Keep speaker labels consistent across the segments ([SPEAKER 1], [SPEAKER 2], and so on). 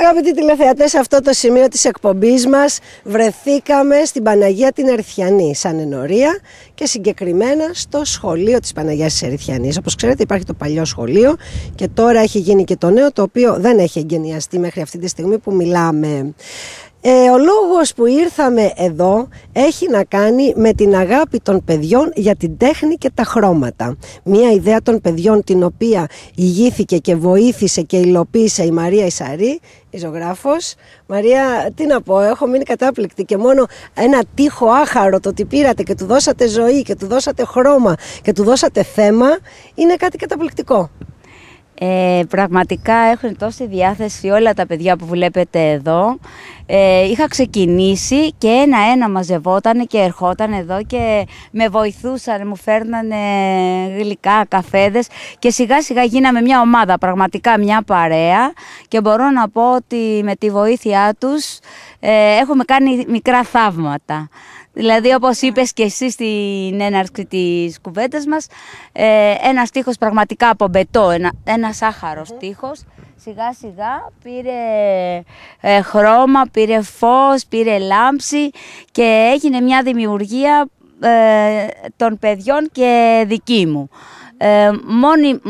[SPEAKER 1] Αγαπητοί τηλεθεατές, σε αυτό το σημείο της εκπομπής μας βρεθήκαμε στην Παναγία την Ερθιανή σαν ενορία και συγκεκριμένα στο σχολείο της Παναγιάς της Ερθιανής. Όπως ξέρετε υπάρχει το παλιό σχολείο και τώρα έχει γίνει και το νέο το οποίο δεν έχει εγκαινιαστεί μέχρι αυτή τη στιγμή που μιλάμε. Ε, ο λόγος που ήρθαμε εδώ έχει να κάνει με την αγάπη των παιδιών για την τέχνη και τα χρώματα. Μία ιδέα των παιδιών την οποία ηγήθηκε και βοήθησε και υλοποίησε η Μαρία Ισαρή, η ζωγράφος. Μαρία, τι να πω, έχω μείνει κατάπληκτη και μόνο ένα τείχο άχαρο το ότι πήρατε και του δώσατε ζωή και του δώσατε χρώμα και του δώσατε θέμα είναι κάτι καταπληκτικό. Ε,
[SPEAKER 2] πραγματικά έχουν τόση διάθεση όλα τα παιδιά που βλέπετε εδώ. Ε, είχα ξεκινήσει και ένα-ένα μαζευόταν και ερχόταν εδώ και με βοηθούσαν, μου φέρνανε γλυκά, καφέδες και σιγά σιγά γίναμε μια ομάδα, πραγματικά μια παρέα και μπορώ να πω ότι με τη βοήθειά τους ε, έχουμε κάνει μικρά θαύματα. Δηλαδή, όπως είπες και εσύ στην έναρξη της κουβέντας μας, ε, ένας τείχος πραγματικά από μπετό, ένα, ένας σάχαρο στίχος, σιγά σιγά πήρε ε, χρώμα, πήρε φως, πήρε λάμψη και έγινε μια δημιουργία ε, των παιδιών και δική μου. Ε, μόνοι,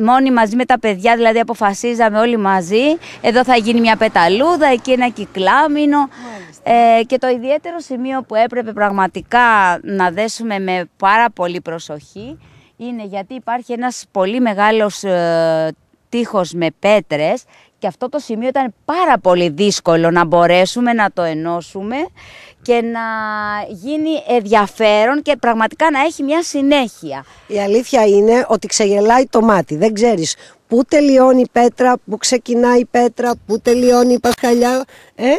[SPEAKER 2] μόνα, μαζί με τα παιδιά, δηλαδή αποφασίζαμε όλοι μαζί. Εδώ θα γίνει μια πεταλούδα, εκεί ένα κυκλάμινο. Ε, και το ιδιαίτερο σημείο που έπρεπε πραγματικά να δέσουμε με πάρα πολύ προσοχή είναι γιατί υπάρχει ένας πολύ μεγάλος ε, τείχος με πέτρες και αυτό το σημείο ήταν πάρα πολύ δύσκολο να μπορέσουμε να το ενώσουμε και να γίνει ενδιαφέρον και πραγματικά να έχει μια συνέχεια.
[SPEAKER 1] Η αλήθεια είναι ότι ξεγελάει το μάτι. Δεν ξέρεις πού τελειώνει η πέτρα, πού ξεκινάει η πέτρα, πού τελειώνει η πασχαλιά. Ε? ε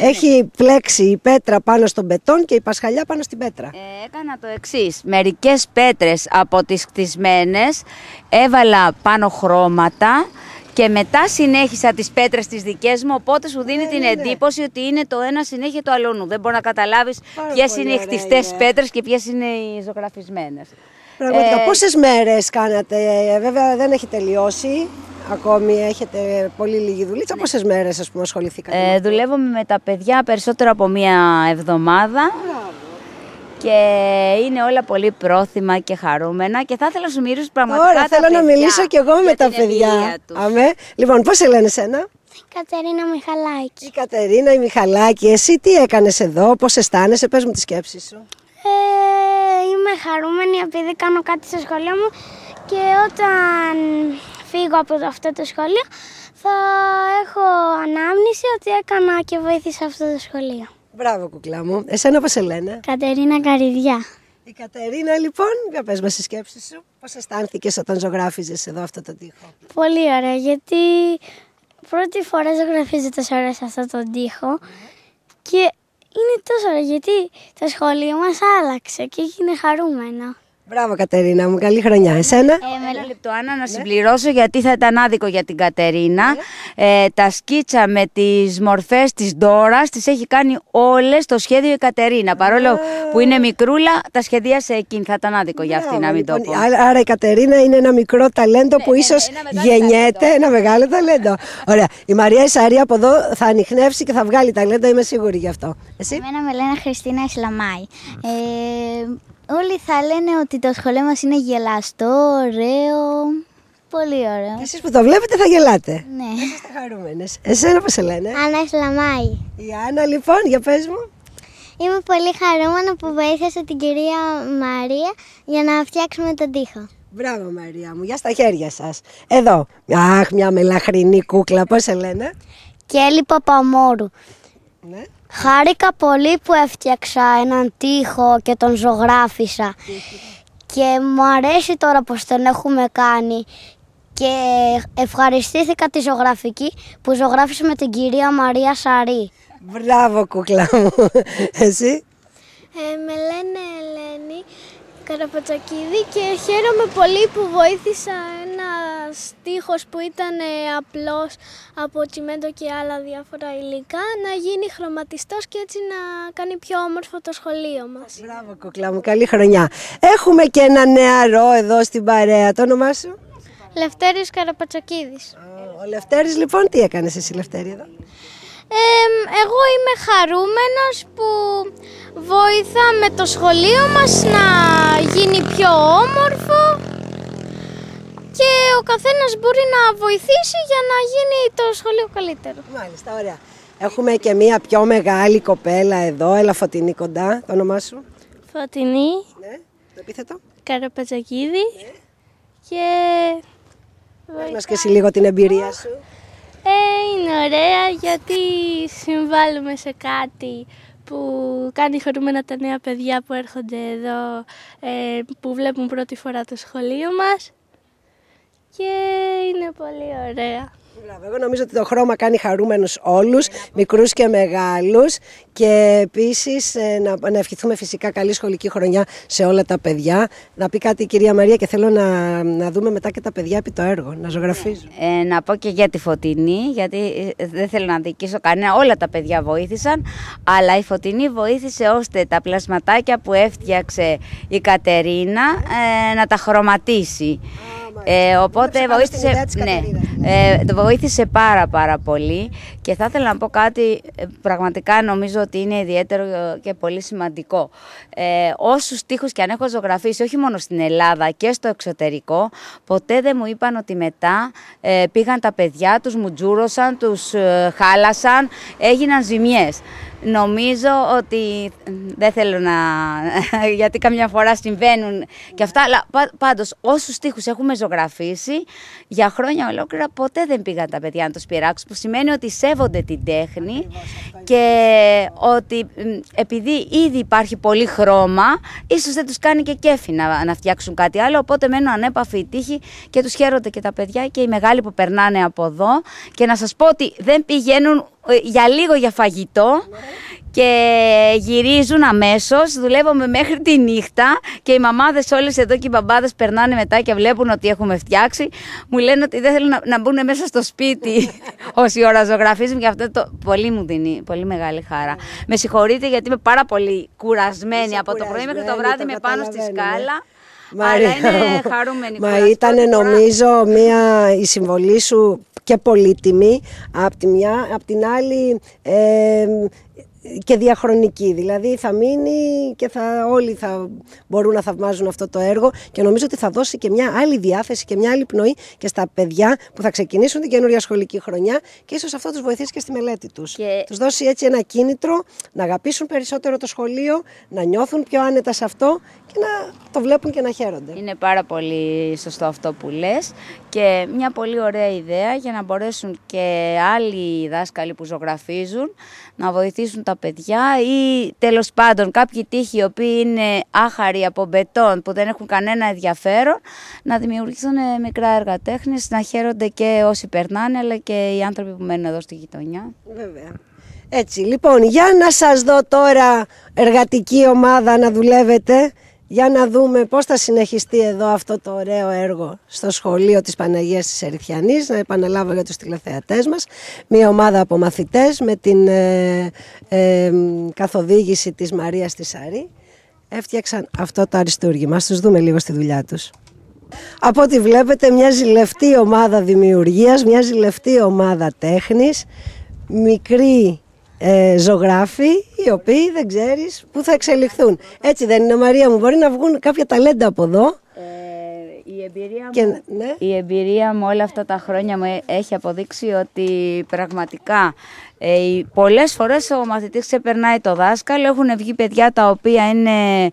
[SPEAKER 1] έχει πλέξει η πέτρα πάνω στον πετόν και η πασχαλιά πάνω στην πέτρα. Ε,
[SPEAKER 2] έκανα το εξής. Μερικές πέτρες από τις κτισμένες έβαλα πάνω χρώματα και μετά συνέχισα τις πέτρες τις δικές μου, οπότε σου δίνει ναι, την ναι, ναι. εντύπωση ότι είναι το ένα συνέχεια του αλλού. Δεν μπορεί να καταλάβεις ποιε είναι οι χτιστέ πέτρες και ποιες είναι οι ζωγραφισμένες. Πραγματικά, ε... πόσες
[SPEAKER 1] μέρες κάνατε, ε, βέβαια δεν έχει τελειώσει. Ακόμη έχετε πολύ λίγη δουλειά. Ναι. Πόσες μέρες, πούμε, ασχοληθήκατε. Ε, δουλεύω με τα παιδιά περισσότερο από μία εβδομάδα
[SPEAKER 2] και είναι όλα πολύ πρόθυμα και χαρούμενα και θα ήθελα να σου
[SPEAKER 1] μιλήσω πραγματικά Τώρα τα θέλω να μιλήσω και εγώ με τα παιδιά. Αμέ. Λοιπόν, πώς σε λένε σένα? Κατερίνα Μιχαλάκη. Η Κατερίνα η Μιχαλάκη. Εσύ τι έκανες εδώ, πώς αισθάνεσαι, πες μου τη σκέψη σου. Ε, είμαι χαρούμενη επειδή κάνω κάτι στο σχολείο μου και όταν φύγω από αυτό το σχολείο θα έχω ανάμνηση ότι έκανα και βοήθησα αυτό το σχολείο. Μπράβο, κουκλά μου. Εσένα πώ σε λένε. Κατερίνα Καριδιά. Η Κατερίνα, λοιπόν, για πες μας τις σκέψεις σου. Πώς αισθάνθηκες όταν ζωγράφιζες εδώ αυτό το τοίχο. Πολύ ωραία, γιατί πρώτη φορά ζωγραφίζεται τόσο ωραία σε αυτό το τοίχο και είναι τόσο ωραία, γιατί
[SPEAKER 2] το σχολείο μας άλλαξε και είναι χαρούμενο.
[SPEAKER 1] Μπράβο Κατερίνα μου, καλή χρονιά. Εσένα. Ε, ένα
[SPEAKER 2] λεπτό Άννα να συμπληρώσω γιατί θα ήταν άδικο για την Κατερίνα. Ναι. Ε, τα σκίτσα με τις μορφές της Ντόρας τις έχει κάνει όλες το σχέδιο η Κατερίνα. Παρόλο που είναι μικρούλα τα σχεδίασε εκείνη. Θα ήταν άδικο για αυτή να μην το λοιπόν.
[SPEAKER 1] πω. Άρα η Κατερίνα είναι ένα μικρό ταλέντο ναι, που ίσω γεννιέται, ένα μεγάλο ταλέντο. Ωραία. Η Μαρία Ισαρή από εδώ θα ανοιχνεύσει και θα βγάλει ταλέντο, είμαι σίγουρη γι' αυτό.
[SPEAKER 2] Εσύ. Εμένα με λένε Χριστίνα Ισλαμάη. Όλοι θα λένε ότι το σχολείο μας είναι γελαστό,
[SPEAKER 1] ωραίο, πολύ ωραίο. Εσείς που το βλέπετε θα γελάτε. Ναι. Είστε χαρούμενες. Εσένα πώς σε λένε. Άννα Σλαμάη. Η Άννα λοιπόν, για πες μου. Είμαι πολύ χαρούμενο που βοήθησα την κυρία Μαρία για να φτιάξουμε τον τοίχο. Μπράβο Μαρία μου, για στα χέρια σας. Εδώ, αχ μια μελαχρινή κούκλα, πώς σε λένε. Κέλλη Παπαμόρου. Ναι. Χάρηκα πολύ που έφτιαξα έναν τοίχο και τον ζωγράφισα και μου αρέσει τώρα πως τον έχουμε κάνει και ευχαριστήθηκα τη ζωγραφική που ζωγράφισε με την κυρία Μαρία Σαρή. Μπράβο κούκλα μου. Εσύ. Ε, με λένε Ελένη Καραπατσακίδη και χαίρομαι πολύ που βοήθησα τείχος που ήταν ε, απλός από τσιμέντο και άλλα διάφορα υλικά να γίνει χρωματιστός και έτσι να κάνει πιο όμορφο το σχολείο μας. Μπράβο κοκλά μου, καλή χρονιά. Έχουμε και ένα νεαρό εδώ στην παρέα, το όνομά σου? Λευτέρης Καραπατσοκίδης Ο Λευτέρης λοιπόν τι έκανες εσύ Λευτέρη εδώ?
[SPEAKER 2] εγώ είμαι χαρούμενος που βοηθάμε το σχολείο μας να γίνει πιο όμορφο
[SPEAKER 1] και ο καθένας μπορεί να βοηθήσει για να γίνει το σχολείο καλύτερο. Μάλιστα, ωραία. Έχουμε και μία πιο μεγάλη κοπέλα εδώ. Έλα Φωτεινή κοντά, το όνομά σου. Φωτεινή. Ναι, το επίθετο. Καραπατζακίδη. Ναι. Και... μας και εσύ λίγο την εμπειρία σου. Ε, είναι
[SPEAKER 2] ωραία γιατί συμβάλλουμε σε κάτι που κάνει χαρούμενα τα νέα παιδιά που έρχονται εδώ, ε, που βλέπουν πρώτη φορά το σχολείο
[SPEAKER 1] μας και είναι πολύ ωραία. Εγώ νομίζω ότι το χρώμα κάνει χαρούμενους όλους, μικρούς και μεγάλους και επίσης ε, να, να ευχηθούμε φυσικά καλή σχολική χρονιά σε όλα τα παιδιά. Να πει κάτι η κυρία Μαρία και θέλω να, να δούμε μετά και τα παιδιά επί το έργο, να ζωγραφίζουν.
[SPEAKER 2] Ε, να πω και για τη Φωτεινή, γιατί ε, δεν θέλω να δικήσω κανένα, όλα τα παιδιά βοήθησαν, αλλά η Φωτεινή βοήθησε ώστε τα πλασματάκια που έφτιαξε η Κατερίνα ε, να τα χρωματίσει. Ε, οπότε βοήθησε, ναι, ε, το βοήθησε πάρα πάρα πολύ και θα ήθελα να πω κάτι ε, πραγματικά νομίζω ότι είναι ιδιαίτερο και πολύ σημαντικό. Ε, όσους τείχους και αν έχω ζωγραφίσει όχι μόνο στην Ελλάδα και στο εξωτερικό ποτέ δεν μου είπαν ότι μετά ε, πήγαν τα παιδιά τους, μου τζούρωσαν, τους χάλασαν, έγιναν ζημιές. Νομίζω ότι δεν θέλω να... γιατί καμιά φορά συμβαίνουν και αυτά, αλλά πάντως όσους στίχους έχουμε ζωγραφίσει, για χρόνια ολόκληρα ποτέ δεν πήγαν τα παιδιά να τους πειράξουν, που σημαίνει ότι σέβονται την τέχνη και ότι επειδή ήδη υπάρχει πολύ χρώμα, ίσως δεν τους κάνει και κέφι να, να φτιάξουν κάτι άλλο, οπότε μένουν ανέπαφοι οι τύχοι και τους χαίρονται και τα παιδιά και οι μεγάλοι που περνάνε από εδώ και να σας πω ότι δεν πηγαίνουν ε, για λίγο για φαγητό και γυρίζουν αμέσως. δουλεύουμε μέχρι τη νύχτα και οι μαμάδες όλες εδώ και οι μπαμπάδες περνάνε μετά και βλέπουν ότι έχουμε φτιάξει. Μου λένε ότι δεν θέλουν να, να μπουν μέσα στο σπίτι όση ώρα ζωγραφίζουν και αυτό το πολύ μου δίνει πολύ μεγάλη χαρά. Με συγχωρείτε γιατί είμαι πάρα πολύ κουρασμένη από το πρωί μέχρι το βράδυ με πάνω στη σκάλα. Μαρία, αλλά είναι χαρούμενη. Μα
[SPEAKER 1] ήταν νομίζω μία η συμβολή σου και πολύτιμη. Απ' τη μια, απ' την άλλη ε, και διαχρονική. Δηλαδή θα μείνει και θα, όλοι θα μπορούν να θαυμάζουν αυτό το έργο και νομίζω ότι θα δώσει και μια άλλη διάθεση και μια άλλη πνοή και στα παιδιά που θα ξεκινήσουν την καινούργια σχολική χρονιά και ίσως αυτό τους βοηθήσει και στη μελέτη τους. Και... Τους δώσει έτσι ένα κίνητρο να αγαπήσουν περισσότερο το σχολείο, να νιώθουν πιο άνετα σε αυτό και να το βλέπουν και να χαίρονται.
[SPEAKER 2] Είναι πάρα πολύ σωστό αυτό που λες και μια πολύ ωραία ιδέα για να μπορέσουν και άλλοι δάσκαλοι που ζωγραφίζουν να βοηθήσουν τα παιδιά ή τέλος πάντων κάποιοι τείχοι οι οποίοι είναι άχαροι από μπετόν που δεν έχουν κανένα ενδιαφέρον να δημιουργήσουν ε, μικρά έργα τέχνης, να χαίρονται και όσοι περνάνε αλλά και οι άνθρωποι που μένουν εδώ στη γειτονιά.
[SPEAKER 1] Βέβαια. Έτσι, λοιπόν, για να σας δω τώρα εργατική ομάδα να δουλεύετε. Για να δούμε πώς θα συνεχιστεί εδώ αυτό το ωραίο έργο στο σχολείο της Παναγίας της Ερυθιανής. Να επαναλάβω για τους τηλεθεατές μας. Μία ομάδα από μαθητές με την ε, ε, καθοδήγηση της Μαρίας της Σαρή. Έφτιαξαν αυτό το αριστούργημα. Ας τους δούμε λίγο στη δουλειά τους. Από ό,τι βλέπετε μια ζηλευτή ομάδα δημιουργίας, μια ζηλευτή ομάδα τέχνης, μικρή ε, ζωγράφοι οι οποίοι δεν ξέρεις πού θα εξελιχθούν. Έτσι δεν είναι Μαρία μου, μπορεί να βγουν κάποια ταλέντα από εδώ.
[SPEAKER 2] Ε, η, εμπειρία μου, ναι. η εμπειρία μου όλα αυτά τα χρόνια μου ε, έχει αποδείξει ότι πραγματικά ε, πολλές φορές ο μαθητής ξεπερνάει το δάσκαλο, έχουν βγει παιδιά τα οποία είναι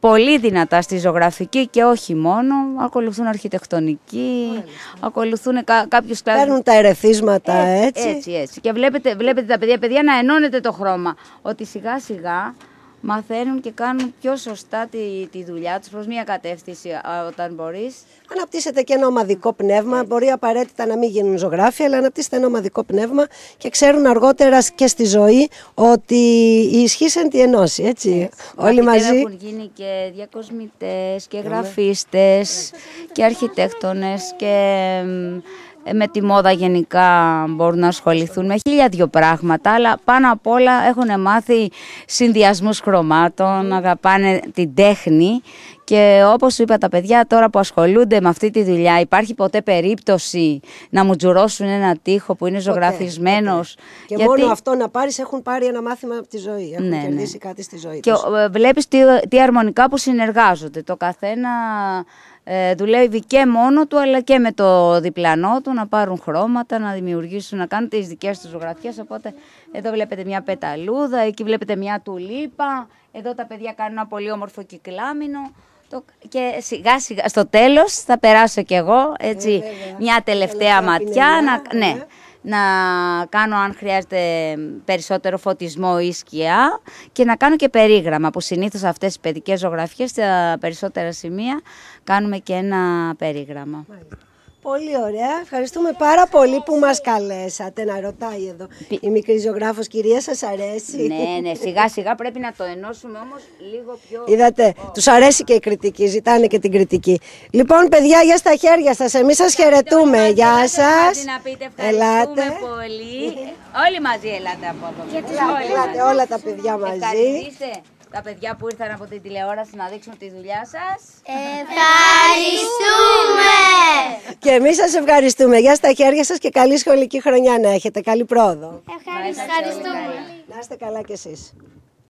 [SPEAKER 2] πολύ δυνατά στη ζωγραφική και όχι μόνο. Ακολουθούν αρχιτεκτονική, ακολουθούν κα, κάποιους κλάδου. Παίρνουν τα ερεθίσματα ε, έτσι. Έτσι, έτσι. Και βλέπετε, βλέπετε τα παιδιά, παιδιά να ενώνεται το χρώμα. Ότι σιγά σιγά μαθαίνουν και κάνουν πιο σωστά τη, τη δουλειά τους προς μια κατεύθυνση όταν μπορείς.
[SPEAKER 1] Αναπτύσσεται και ένα ομαδικό πνεύμα, ναι. μπορεί απαραίτητα να μην γίνουν ζωγράφοι, αλλά αναπτύσσεται ένα ομαδικό πνεύμα και ξέρουν αργότερα και στη ζωή ότι ισχύσαν τη ενώση, έτσι, όλοι μαζί. Έχουν
[SPEAKER 2] γίνει και διακοσμητές και
[SPEAKER 1] γραφίστες και
[SPEAKER 2] αρχιτέκτονες και με τη μόδα γενικά μπορούν να ασχοληθούν με χίλια δυο πράγματα, αλλά πάνω απ' όλα έχουν μάθει συνδυασμούς χρωμάτων, αγαπάνε την τέχνη και όπως σου είπα τα παιδιά τώρα που ασχολούνται με αυτή τη δουλειά υπάρχει ποτέ περίπτωση να μου τζουρώσουν ένα τοίχο που είναι ζωγραφισμένος. Και Γιατί... μόνο αυτό
[SPEAKER 1] να πάρεις, έχουν πάρει ένα μάθημα από τη ζωή, έχουν ναι, κερδίσει ναι. κάτι στη ζωή και τους.
[SPEAKER 2] Και ε, τι, τι αρμονικά που συνεργάζονται. Το καθένα ε, δουλεύει και μόνο του αλλά και με το διπλανό του να πάρουν χρώματα, να δημιουργήσουν, να κάνουν τις δικές τους ζωγραφιές. Οπότε εδώ βλέπετε μια πεταλούδα, εκεί βλέπετε μια τουλίπα, εδώ τα παιδιά κάνουν ένα πολύ όμορφο κυκλάμινο. Το... Και σιγά σιγά στο τέλος θα περάσω κι εγώ έτσι, ε, μια τελευταία ματιά. Ναι. Ε να κάνω αν χρειάζεται περισσότερο φωτισμό ή σκιά και να κάνω και περίγραμμα που συνήθως αυτές οι παιδικές ζωγραφίες στα περισσότερα σημεία κάνουμε και ένα περίγραμμα.
[SPEAKER 1] Πολύ ωραία. Ευχαριστούμε πάρα πολύ που μας καλέσατε να ρωτάει εδώ. Η μικρή ζωγράφος κυρία σας αρέσει. Ναι, ναι, σιγά σιγά πρέπει να το ενώσουμε όμως λίγο πιο... Είδατε, oh. τους αρέσει και η κριτική, ζητάνε και την κριτική. Λοιπόν παιδιά, για στα χέρια σας, εμείς σας χαιρετούμε. Γεια σας. Να πείτε ευχαριστούμε ελάτε.
[SPEAKER 2] πολύ. Όλοι μαζί ελάτε από Όλα τα
[SPEAKER 1] παιδιά μαζί
[SPEAKER 2] τα παιδιά που ήρθαν από την τηλεόραση να δείξουν τη δουλειά σας. Ευχαριστούμε!
[SPEAKER 1] Και εμείς σας ευχαριστούμε. Γεια στα χέρια σας και καλή σχολική χρονιά να έχετε. Καλή πρόοδο. Ευχαριστούμε. Να είστε καλά κι εσείς.